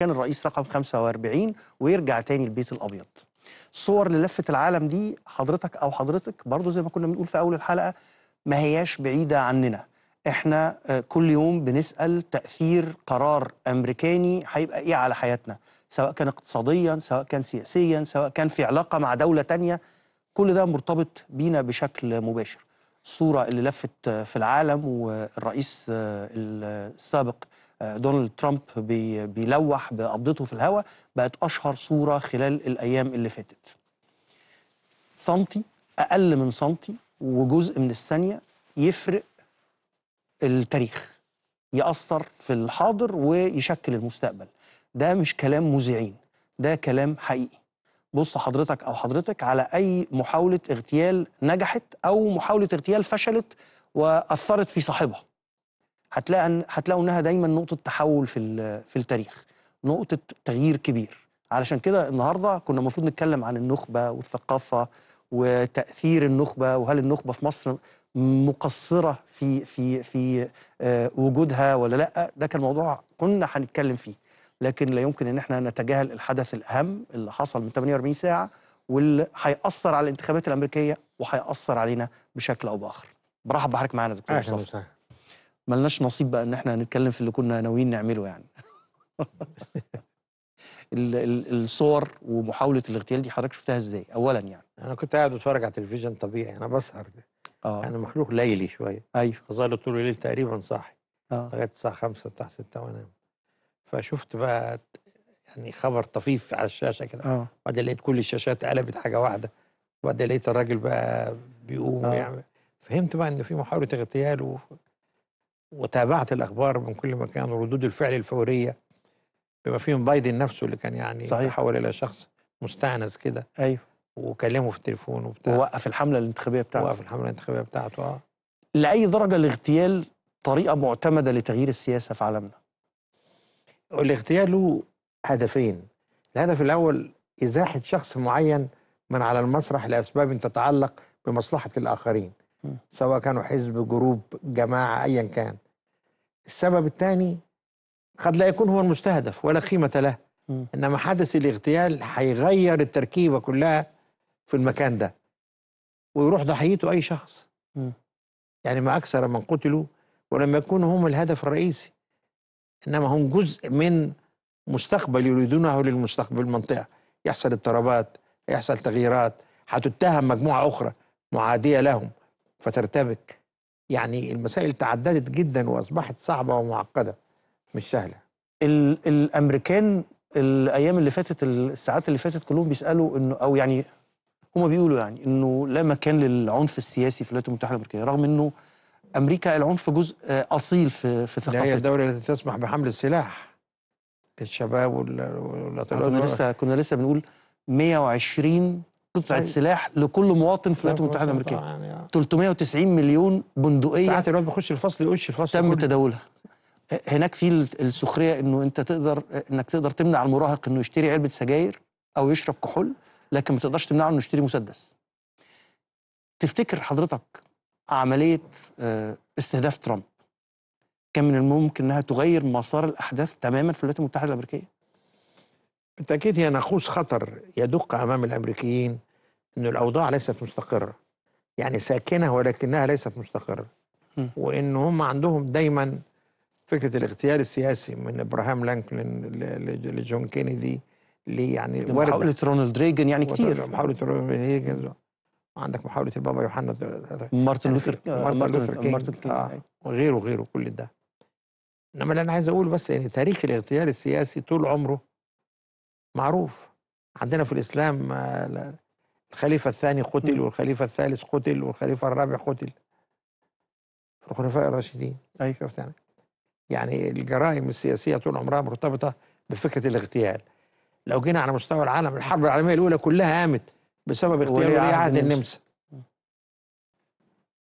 كان الرئيس رقم 45 ويرجع تاني البيت الابيض صور للفه العالم دي حضرتك او حضرتك برضو زي ما كنا بنقول في اول الحلقه ما هياش بعيده عننا احنا آه، كل يوم بنسال تاثير قرار امريكاني هيبقى ايه على حياتنا سواء كان اقتصاديا سواء كان سياسيا سواء كان في علاقه مع دوله تانية كل ده مرتبط بينا بشكل مباشر الصوره اللي لفت آه، في العالم والرئيس آه، السابق دونالد ترامب بيلوح بقبضته في الهواء بقت أشهر صورة خلال الأيام اللي فاتت سنتي أقل من سنتي وجزء من الثانية يفرق التاريخ يأثر في الحاضر ويشكل المستقبل ده مش كلام مذيعين ده كلام حقيقي بص حضرتك أو حضرتك على أي محاولة اغتيال نجحت أو محاولة اغتيال فشلت وأثرت في صاحبها هتلاقي ان هتلاقوا انها دايما نقطه تحول في في التاريخ نقطه تغيير كبير علشان كده النهارده كنا المفروض نتكلم عن النخبه والثقافه وتاثير النخبه وهل النخبه في مصر مقصره في في في آه، وجودها ولا لا ده كان موضوع كنا هنتكلم فيه لكن لا يمكن ان احنا نتجاهل الحدث الاهم اللي حصل من 48 ساعه واللي هياثر على الانتخابات الامريكيه وهياثر علينا بشكل او باخر برحب بحضرتك معانا دكتور مصطفى ملناش نصيب بقى ان احنا هنتكلم في اللي كنا ناويين نعمله يعني الصور ومحاوله الاغتيال دي حضرتك شفتها ازاي اولا يعني انا كنت قاعد بتفرج على التلفزيون طبيعي انا بسهر اه انا يعني مخلوق ليلي شويه ايوه فظل طول الليل تقريبا صاحي اه لغايه الساعه 5 بتاع 6 وانام فشفت بقى يعني خبر طفيف على الشاشه كده اه وبعدين لقيت كل الشاشات قلبت حاجه واحده وبعدين لقيت الراجل بقى بيقوم آه. يعمل فهمت بقى ان في محاوله اغتيال و... وتابعت الاخبار من كل مكان وردود الفعل الفوريه بما فيهم بايدن نفسه اللي كان يعني صحيح. تحول الى شخص مستانس كده ايوه وكلمه في التليفون وبتاع ووقف الحمله الانتخابيه بتاعته ووقف الحمله الانتخابيه بتاعته اه لاي درجه الاغتيال طريقه معتمده لتغيير السياسه في عالمنا؟ الاغتيال له هدفين الهدف الاول ازاحه شخص معين من على المسرح لاسباب تتعلق بمصلحه الاخرين سواء كانوا حزب جروب جماعه ايا كان السبب الثاني قد لا يكون هو المستهدف ولا قيمة له م. إنما حدث الاغتيال هيغير التركيبة كلها في المكان ده ويروح ضحيته أي شخص م. يعني ما أكثر من قتلوا ولم يكونوا هم الهدف الرئيسي إنما هم جزء من مستقبل يريدونه للمستقبل المنطقة يحصل اضطرابات يحصل تغييرات هتتهم مجموعة أخرى معادية لهم فترتبك يعني المسائل تعددت جدا واصبحت صعبه ومعقده مش سهله الامريكان الايام اللي فاتت الساعات اللي فاتت كلهم بيسالوا انه او يعني هم بيقولوا يعني انه لا مكان للعنف السياسي في الولايات المتحده الامريكيه رغم انه امريكا العنف جزء اصيل في في ثقافتها هي الدوله التي تسمح بحمل السلاح للشباب والاطفال كنا لسه كنا لسه بنقول 120 قطعه طيب. سلاح لكل مواطن في الولايات المتحده الامريكيه يعني 390 مليون بندقيه ساعات الواحد بيخش الفصل يقولش الفصل تم تداولها هناك في السخريه انه انت تقدر انك تقدر تمنع المراهق انه يشتري علبه سجاير او يشرب كحول لكن ما تقدرش تمنعه انه يشتري مسدس تفتكر حضرتك عمليه آه، استهداف ترامب كان من الممكن انها تغير مسار الاحداث تماما في الولايات المتحده الامريكيه بالتأكيد هي ناقوس خطر يدق أمام الأمريكيين أن الأوضاع ليست مستقرة يعني ساكنة ولكنها ليست مستقرة وأن هم عندهم دايما فكرة الاغتيال السياسي من إبراهام لانكلن لجون كينيدي لي يعني, يعني محاولة رونالد ريجن يعني كتير محاولة رونالد ريجن عندك محاولة البابا يوحنا يعني آه، مارتن لوثر مارتن آه، لوثر كينج مارتن كينج آه. أيوة. وغيره وغيره كل ده انما اللي انا عايز اقول بس ان يعني تاريخ الاغتيال السياسي طول عمره معروف عندنا في الإسلام آه، الخليفة الثاني قتل والخليفة الثالث قتل والخليفة الرابع قتل الخلفاء الراشدين أي. أيوة. شفت يعني يعني الجرائم السياسية طول عمرها مرتبطة بفكرة الاغتيال لو جينا على مستوى العالم الحرب العالمية الأولى كلها قامت بسبب اغتيال ولي عهد النمسا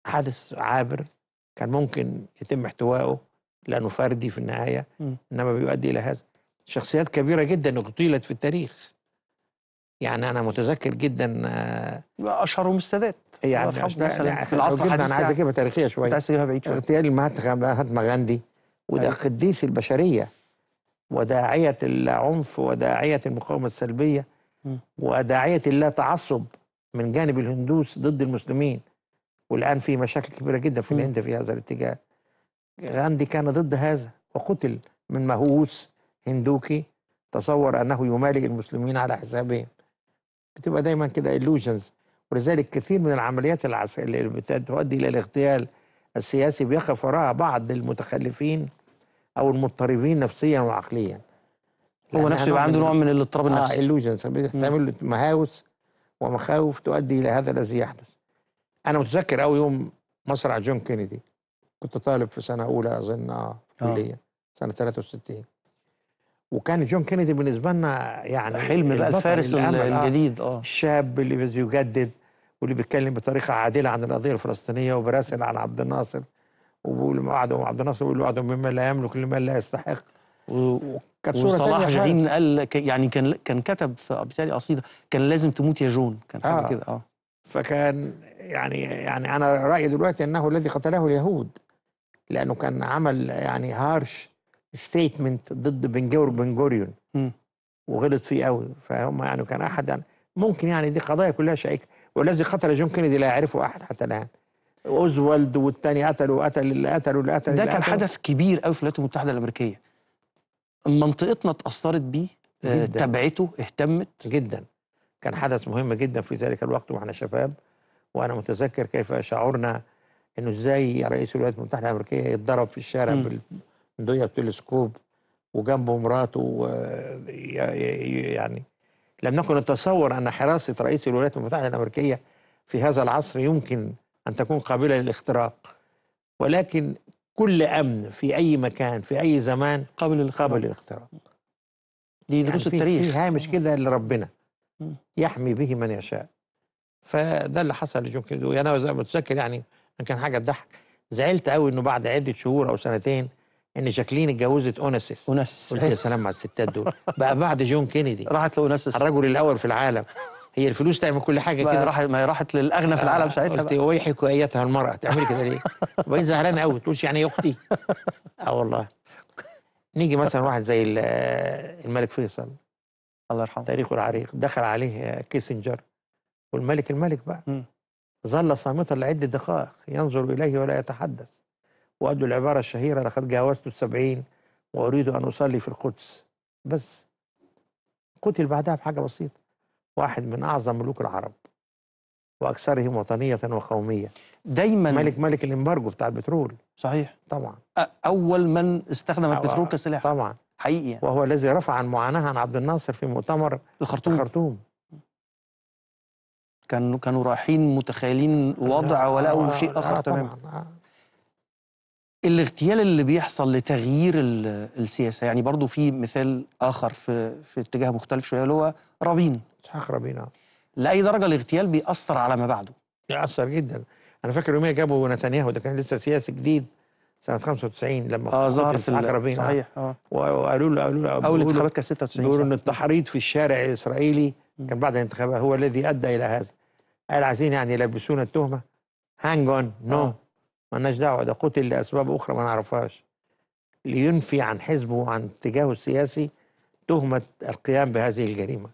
حادث عابر كان ممكن يتم احتوائه لأنه فردي في النهاية إنما بيؤدي إلى هذا شخصيات كبيرة جدا اغتيلت في التاريخ يعني أنا متذكر جدا آه، أشهرهم السادات يعني مثلا في العصر الحديث أنا عايز يعني. أجيبها تاريخية شوية عايز تجيبها بعيد شوية اغتيال مهاتما غاندي وده أيوة. قديس البشرية وداعية العنف وداعية المقاومة السلبية م. وداعية اللا تعصب من جانب الهندوس ضد المسلمين والآن في مشاكل كبيرة جدا في الهند في هذا الاتجاه غاندي كان ضد هذا وقتل من مهووس هندوكي تصور انه يمالئ المسلمين على حسابهم بتبقى دايما كده illusions ولذلك كثير من العمليات العسكريه اللي بتؤدي الى الاغتيال السياسي بيخف وراها بعض المتخلفين او المضطربين نفسيا وعقليا هو نفسه يبقى عنده نوع من الاضطراب آه، النفسي اه illusions بتعمل مهاوس ومخاوف تؤدي الى هذا الذي يحدث انا متذكر اول يوم مصرع جون كينيدي كنت طالب في سنه اولى اظن اه في الكليه آه. سنه 63 وكان جون كينيدي بالنسبه لنا يعني حلم بقى الفارس آه، الجديد اه الشاب اللي بيجدد واللي بيتكلم بطريقه عادله عن القضيه الفلسطينيه وبراسل على عبد الناصر وبيقول وعده عبد الناصر بيقول وعده مما لا يملك لمن لا يستحق وكانت صوره وصلاح جاهين قال يعني كان كان كتب بتالي قصيده كان لازم تموت يا جون كان آه. كده اه فكان يعني يعني انا رايي دلوقتي انه الذي قتله اليهود لانه كان عمل يعني هارش ستيتمنت ضد بنجور بنجوريون وغلط فيه قوي فهم يعني كان احد يعني ممكن يعني دي قضايا كلها شائكه والذي قتل جون كينيدي لا يعرفه احد حتى الان اوزوالد والثاني قتلوا قتل اللي قتلوا اللي قتل ده كان حدث كبير قوي في الولايات المتحده الامريكيه منطقتنا اتاثرت بيه آه، تبعته اهتمت جدا كان حدث مهم جدا في ذلك الوقت واحنا شباب وانا متذكر كيف شعرنا انه ازاي رئيس الولايات المتحده الامريكيه يتضرب في الشارع بال اسكندريه بتلسكوب وجنبه مراته يعني لم نكن نتصور ان حراسه رئيس الولايات المتحده الامريكيه في هذا العصر يمكن ان تكون قابله للاختراق ولكن كل امن في اي مكان في اي زمان قابل للاختراق قابل للاختراق دي دروس يعني التاريخ في هامش كده لربنا يحمي به من يشاء فده اللي حصل لجون كيندي وانا متذكر يعني كان حاجه تضحك زعلت قوي انه بعد عده شهور او سنتين ان جاكلين اتجوزت اوناسيس اوناسيس قلت أيوه. يا سلام على الستات دول بقى بعد جون كينيدي راحت لاوناسيس الرجل الاول في العالم هي الفلوس تعمل كل حاجه كده راحت ما هي راحت للاغنى في العالم ساعتها قلت ويحك ايتها المراه تعملي كده ليه؟ وبعدين زعلان قوي تقولش يعني يا اختي اه والله نيجي مثلا واحد زي الملك فيصل الله يرحمه تاريخه العريق دخل عليه كيسنجر والملك الملك بقى ظل صامتا لعده دقائق ينظر اليه ولا يتحدث وأدوا العبارة الشهيرة لقد جاوزت السبعين وأريد أن أصلي في القدس بس قتل بعدها بحاجة بسيطة واحد من أعظم ملوك العرب وأكثرهم وطنية وقومية دايما ملك ملك الإمبارجو بتاع البترول صحيح طبعا أول من استخدم البترول كسلاح طبعا حقيقي يعني. وهو الذي رفع عن معاناة عن عبد الناصر في مؤتمر الخرطوم الخرطوم كانوا كانوا رايحين متخيلين وضع ولا شيء اخر تماما الاغتيال اللي بيحصل لتغيير السياسه يعني برضو في مثال اخر في في اتجاه مختلف شويه اللي هو رابين اسحاق رابين لاي درجه الاغتيال بيأثر على ما بعده بيأثر جدا انا فاكر يوميا جابوا نتنياهو ده كان لسه سياسي جديد سنه 95 لما اه ظهر في العقربين صحيح اه وقالوا له قالوا له اول انتخابات كانت 96 بيقولوا ان التحريض في الشارع الاسرائيلي كان بعد الانتخابات هو الذي ادى الى هذا قال عايزين يعني يلبسونا التهمه هانج اون نو مالناش دعوه ده قتل لاسباب اخرى ما نعرفهاش لينفي عن حزبه وعن اتجاهه السياسي تهمه القيام بهذه الجريمه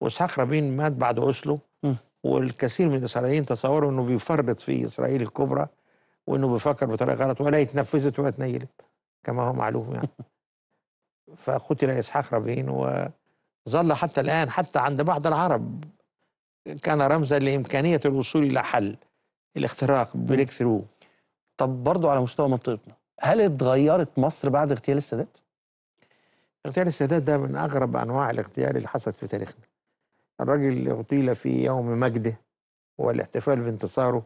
واسحاق رابين مات بعد اوسلو والكثير من الاسرائيليين تصوروا انه بيفرط في اسرائيل الكبرى وانه بيفكر بطريقه غلط ولا اتنفذت ولا اتنيلت كما هو معلوم يعني فقتل اسحاق رابين وظل حتى الان حتى عند بعض العرب كان رمزا لامكانيه الوصول الى حل الاختراق بريك ثرو طب برضو على مستوى منطقتنا هل اتغيرت مصر بعد اغتيال السادات؟ اغتيال السادات ده من أغرب أنواع الاغتيال اللي حصلت في تاريخنا الراجل اغتيل في يوم مجده والاحتفال بانتصاره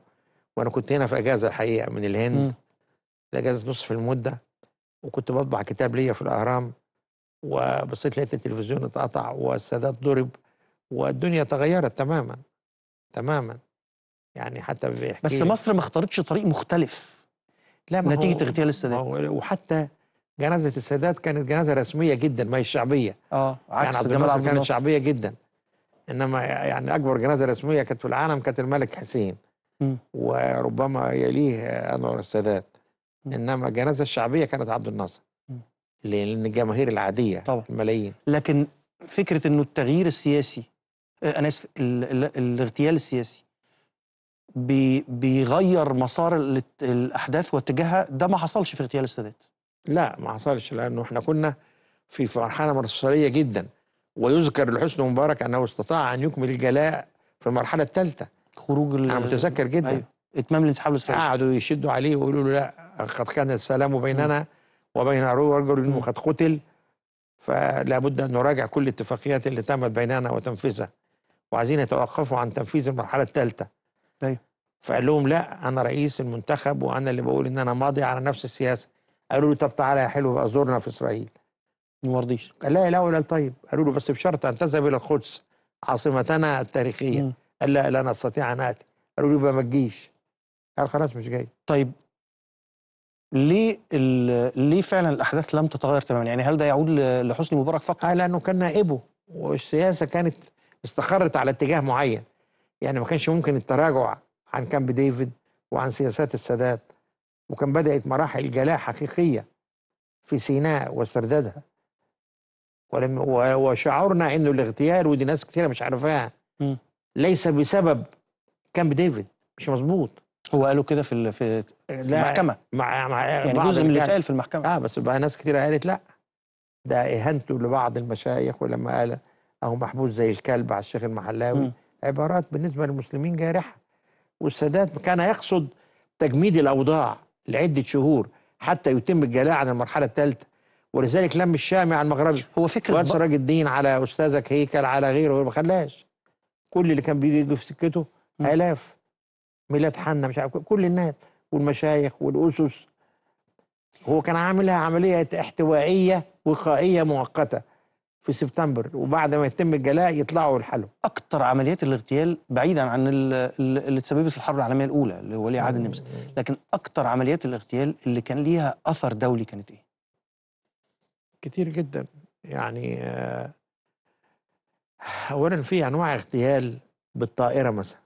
وأنا كنت هنا في أجازة الحقيقة من الهند لأجازة نصف المدة وكنت بطبع كتاب ليا في الأهرام وبصيت لقيت التلفزيون اتقطع والسادات ضرب والدنيا تغيرت تماما تماما يعني حتى بيحكي بس مصر ما اختارتش طريق مختلف لا ما نتيجه اغتيال السادات وحتى جنازه السادات كانت جنازه رسميه جدا ما هي شعبيه اه عكس يعني جمال عبد كانت شعبيه جدا انما يعني اكبر جنازه رسميه كانت في العالم كانت الملك حسين م. وربما يليه انور السادات م. انما الجنازه الشعبيه كانت عبد الناصر لان الجماهير العاديه طبعا الملايين لكن فكره انه التغيير السياسي آه، انا اسف الاغتيال السياسي بي بيغير مسار الاحداث واتجاهها ده ما حصلش في اغتيال السادات لا ما حصلش لانه احنا كنا في مرحله مرصليه جدا ويذكر لحسن مبارك انه استطاع ان يكمل الجلاء في المرحله الثالثه خروج انا متذكر جدا أيوه. اتمام الانسحاب الاسرائيلي قعدوا يشدوا عليه ويقولوا له لا قد كان السلام بيننا م. وبين رجل قد قتل فلا بد ان نراجع كل الاتفاقيات اللي تمت بيننا وتنفيذها وعايزين يتوقفوا عن تنفيذ المرحله الثالثه أيوة. طيب. فقال لهم لا انا رئيس المنتخب وانا اللي بقول ان انا ماضي على نفس السياسه قالوا له طب تعالى يا حلو بقى زورنا في اسرائيل ما رضيش قال لا لا لا طيب قالوا له بس بشرط ان تذهب الى القدس عاصمتنا التاريخيه م. قال لا لا انا استطيع ان اتي قالوا له يبقى ما تجيش قال خلاص مش جاي طيب ليه ليه فعلا الاحداث لم تتغير تماما يعني هل ده يعود لحسني مبارك فقط؟ اه لانه كان نائبه والسياسه كانت استقرت على اتجاه معين يعني ما كانش ممكن التراجع عن كامب ديفيد وعن سياسات السادات وكان بدأت مراحل جلاء حقيقية في سيناء واستردادها ولم وشعرنا انه الاغتيال ودي ناس كثيره مش عارفاها ليس بسبب كامب ديفيد مش مظبوط هو قالوا كده في في المحكمه مع مع يعني جزء من اللي اتقال في المحكمه اه بس بقى ناس كثيره قالت لا ده اهانته لبعض المشايخ ولما قال اهو محبوس زي الكلب على الشيخ المحلاوي م. عبارات بالنسبة للمسلمين جارحة والسادات كان يقصد تجميد الأوضاع لعدة شهور حتى يتم الجلاء عن المرحلة الثالثة ولذلك لم الشامي على المغربي هو فكرة واد سراج الدين على أستاذك هيكل على غيره ما خلاش كل اللي كان بيجي في سكته م. آلاف ميلاد حنا مش عارف كل الناس والمشايخ والأسس هو كان عاملها عملية احتوائية وقائية مؤقتة في سبتمبر وبعد ما يتم الجلاء يطلعوا الحلو اكتر عمليات الاغتيال بعيدا عن اللي تسببت في الحرب العالميه الاولى اللي هو ولي عهد النمسا لكن اكتر عمليات الاغتيال اللي كان ليها اثر دولي كانت ايه كتير جدا يعني آه، اولا في انواع اغتيال بالطائره مثلا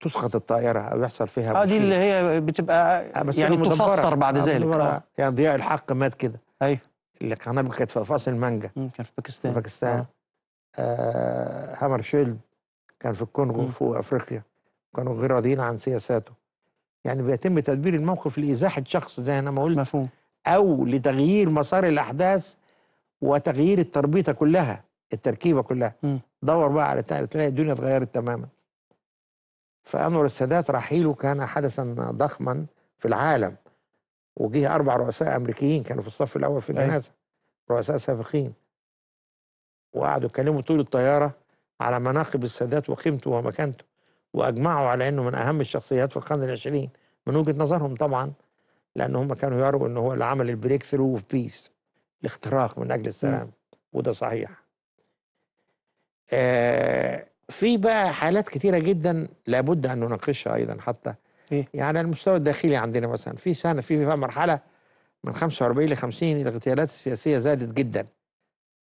تسقط الطائره او يحصل فيها اه دي اللي هي بتبقى آه، يعني تفسر بعد آه، ذلك يعني ضياء الحق مات كده ايوه اللي قنابل كانت في فاصل المانجا كان في باكستان في باكستان آه, آه، هامر شيلد كان في الكونغو في افريقيا كانوا غير راضيين عن سياساته يعني بيتم تدبير الموقف لازاحه شخص زي انا ما قلت مفهوم او لتغيير مسار الاحداث وتغيير التربيطه كلها التركيبه كلها م. دور بقى على تلاقي الدنيا اتغيرت تماما فانور السادات رحيله كان حدثا ضخما في العالم وجه أربع رؤساء أمريكيين كانوا في الصف الأول في أيوة. الجنازة رؤساء سابقين وقعدوا يتكلموا طول الطيارة على مناقب السادات وقيمته ومكانته وأجمعوا على أنه من أهم الشخصيات في القرن العشرين من وجهة نظرهم طبعا لأن هم كانوا يروا أنه هو اللي عمل البريك ثرو اوف بيس الاختراق من أجل السلام م. وده صحيح آه في بقى حالات كتيرة جدا لابد أن نناقشها أيضا حتى إيه؟ يعني المستوى الداخلي عندنا مثلا في سنه في مرحله من 45 ل 50 الاغتيالات السياسيه زادت جدا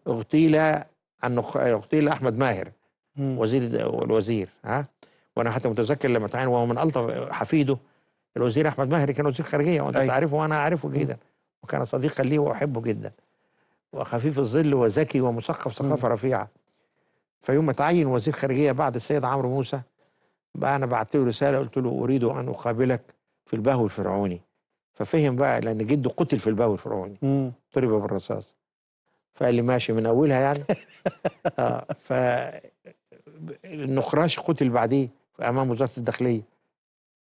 اغتيل النخ... اغتيل احمد ماهر مم. وزير الوزير ها وانا حتى متذكر لما تعين وهو من الطف حفيده الوزير احمد ماهر كان وزير خارجيه وانت أي. أيوه. تعرفه وانا اعرفه جدا وكان صديقا لي واحبه جدا وخفيف الظل وذكي ومثقف ثقافه رفيعه فيوم تعين وزير خارجيه بعد السيد عمرو موسى بقى انا بعت له رساله قلت له اريد ان اقابلك في البهو الفرعوني ففهم بقى لان جده قتل في البهو الفرعوني ضرب بالرصاص فقال لي ماشي من اولها يعني اه ف النخراش قتل بعديه امام وزاره الداخليه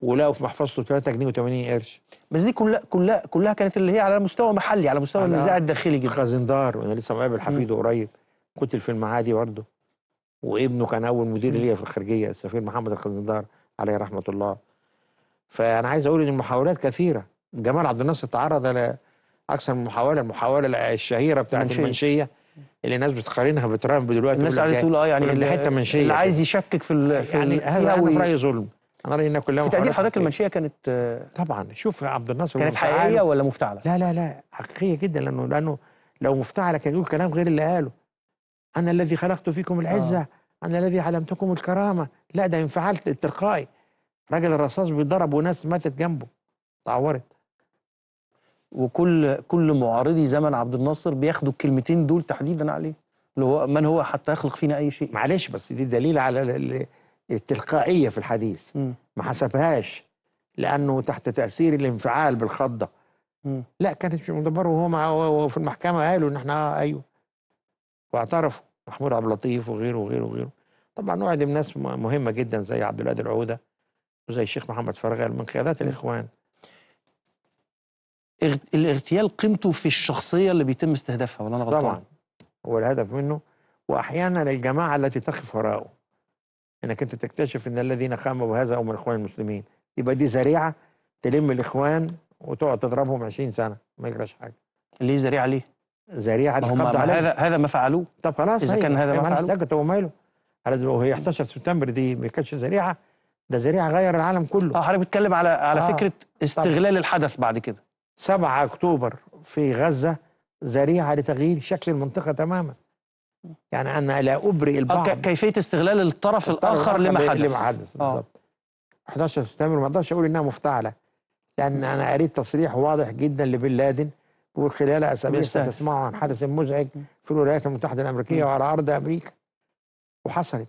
ولقوا في محفظته 3 جنيه و80 قرش بس دي كلها كلها كلها كانت اللي هي على مستوى محلي على مستوى النزاع الداخلي جدا خزندار وانا لسه مقابل حفيده قريب قتل في المعادي برضه وابنه كان اول مدير ليا في الخارجيه السفير محمد الخزندار عليه رحمه الله فانا عايز اقول ان المحاولات كثيره جمال عبد الناصر تعرض لاكثر اكثر من محاوله المحاوله الشهيره بتاعت المنشية. المنشيه اللي الناس بتقارنها بترامب دلوقتي الناس قاعده تقول اه يعني اللي حته منشيه اللي عايز يشكك في ال يعني هذا انا في رايي ظلم انا رايي انها كلها في تقدير حضرتك المنشيه كانت آه، طبعا شوف عبد الناصر كانت حقيقيه ولا مفتعله؟ لا لا لا حقيقيه جدا لانه لانه لو مفتعله كان يقول كلام غير اللي قاله أنا الذي خلقت فيكم العزة آه. أنا الذي علمتكم الكرامة لا ده انفعال تلقائي راجل الرصاص بيضرب وناس ماتت جنبه تعورت وكل كل معارضي زمن عبد الناصر بياخدوا الكلمتين دول تحديدا عليه اللي هو من هو حتى يخلق فينا اي شيء معلش بس دي دليل على التلقائيه في الحديث م. ما حسبهاش لانه تحت تاثير الانفعال بالخضه م. لا كانت في مدبره وهو مع وهو في المحكمه قالوا ان احنا ايوه واعترفوا محمود عبد اللطيف وغيره وغيره وغيره طبعا من ناس مهمه جدا زي عبد القادر العوده وزي الشيخ محمد فرغل من قيادات الاخوان الاغتيال قيمته في الشخصيه اللي بيتم استهدافها ولا انا غلطان؟ طبعا هو الهدف منه واحيانا الجماعه التي تقف وراءه انك انت تكتشف ان الذين قاموا بهذا هم الاخوان المسلمين يبقى دي ذريعه تلم الاخوان وتقعد تضربهم 20 سنه ما يجراش حاجه ليه ذريعه ليه؟ ذريعه القبض عليه هذا هذا ما فعلوه طب خلاص اذا كان هذا ما فعلوه لكن هو ماله وهي 11 سبتمبر دي ما كانتش ذريعه ده ذريعه غير العالم كله اه حضرتك بتتكلم على على آه. فكره استغلال طب. الحدث بعد كده 7 اكتوبر في غزه ذريعه لتغيير شكل المنطقه تماما يعني انا لا ابرئ آه، البعض كيفيه استغلال الطرف, الطرف الاخر لما حدث لما حدث آه. بالظبط 11 سبتمبر ما اقدرش اقول انها مفتعله لان انا قريت تصريح واضح جدا لبن لادن وخلال أسابيع ستسمعوا عن حدث مزعج في الولايات المتحدة الأمريكية م. وعلى أرض أمريكا وحصلت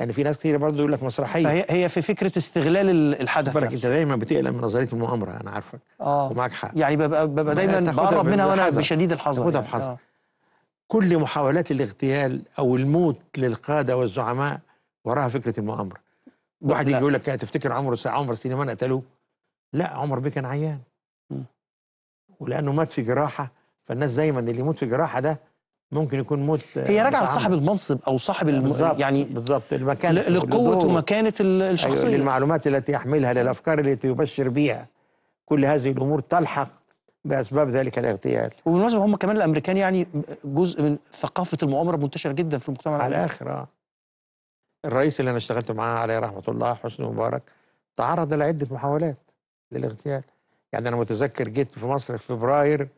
يعني في ناس كتير برضه يقول لك مسرحيه فهي هي في فكره استغلال الحدث بالك انت دايما بتقلق من نظريه المؤامره انا عارفك اه ومعاك حق يعني ببقى, ببقى دايما بقرب منها وانا بشديد الحذر خدها يعني. بحذر يعني. آه. كل محاولات الاغتيال او الموت للقاده والزعماء وراها فكره المؤامره واحد يجي يقول لك تفتكر عمر عمر سليمان قتلوه لا عمر بيه كان عيان ولانه مات في جراحه فالناس دايما اللي يموت في جراحه ده ممكن يكون موت آه، هي راجعه لصاحب المنصب او صاحب الم... بالزبط يعني بالظبط المكان لقوه ومكانه أيوة، الشخصيه أيوة للمعلومات التي يحملها أيوة. للافكار التي يبشر بها كل هذه الامور تلحق باسباب ذلك الاغتيال وبالمناسبه هم كمان الامريكان يعني جزء من ثقافه المؤامره منتشره جدا في المجتمع على الاخر اه الرئيس اللي انا اشتغلت معاه عليه رحمه الله حسني مبارك تعرض لعده محاولات للاغتيال يعني انا متذكر جيت في مصر في فبراير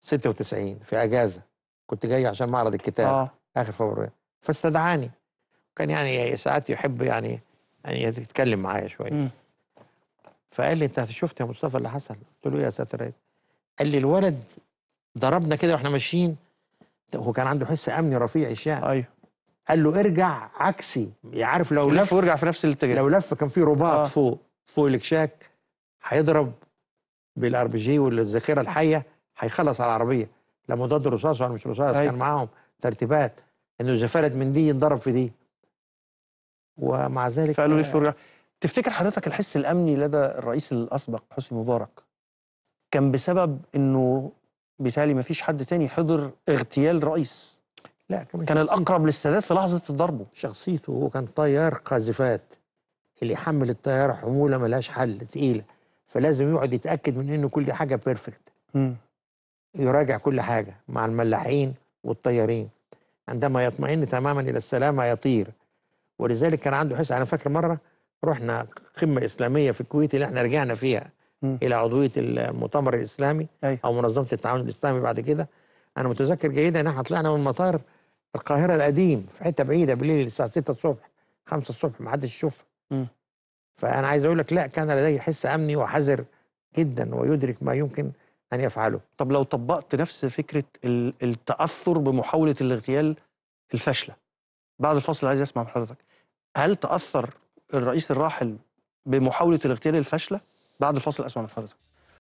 96 في اجازه كنت جاي عشان معرض الكتاب آه. اخر فبراير فاستدعاني كان يعني ساعات يحب يعني يعني يتكلم معايا شويه فقال لي انت شفت يا مصطفى اللي حصل قلت له إيه يا ساتر قال لي الولد ضربنا كده واحنا ماشيين هو كان عنده حس امني رفيع الشان ايوه قال له ارجع عكسي عارف لو لف ورجع في نفس الاتجاه لو لف كان في رباط آه. فوق فوق الكشاك هيضرب بالار بي جي والذاكره الحيه هيخلص على العربيه لا مضاد رصاص ولا مش رصاص طيب. كان معاهم ترتيبات انه اذا فلت من دي ينضرب في دي ومع ذلك فقالوا لي سوريا تفتكر حضرتك الحس الامني لدى الرئيس الاسبق حسني مبارك كان بسبب انه بالتالي ما فيش حد تاني حضر اغتيال رئيس لا كان, كان الاقرب للسادات في لحظه ضربه شخصيته هو كان طيار قاذفات اللي يحمل الطياره حموله ملهاش حل ثقيله فلازم يقعد يتاكد من انه كل حاجه بيرفكت يراجع كل حاجه مع الملاحين والطيارين عندما يطمئن تماما الى السلامه يطير ولذلك كان عنده حس انا فاكر مره رحنا قمه اسلاميه في الكويت اللي احنا رجعنا فيها م. الى عضويه المؤتمر الاسلامي أي. أيوه. او منظمه التعاون الاسلامي بعد كده انا متذكر جيدا ان احنا طلعنا من مطار القاهره القديم في حته بعيده بالليل الساعه 6 الصبح 5 الصبح ما حدش يشوفها فأنا عايز أقول لك لا كان لديه حس أمني وحذر جدا ويدرك ما يمكن أن يفعله طب لو طبقت نفس فكرة التأثر بمحاولة الاغتيال الفاشلة بعد الفصل عايز أسمع من حضرتك هل تأثر الرئيس الراحل بمحاولة الاغتيال الفاشلة بعد الفصل أسمع من حضرتك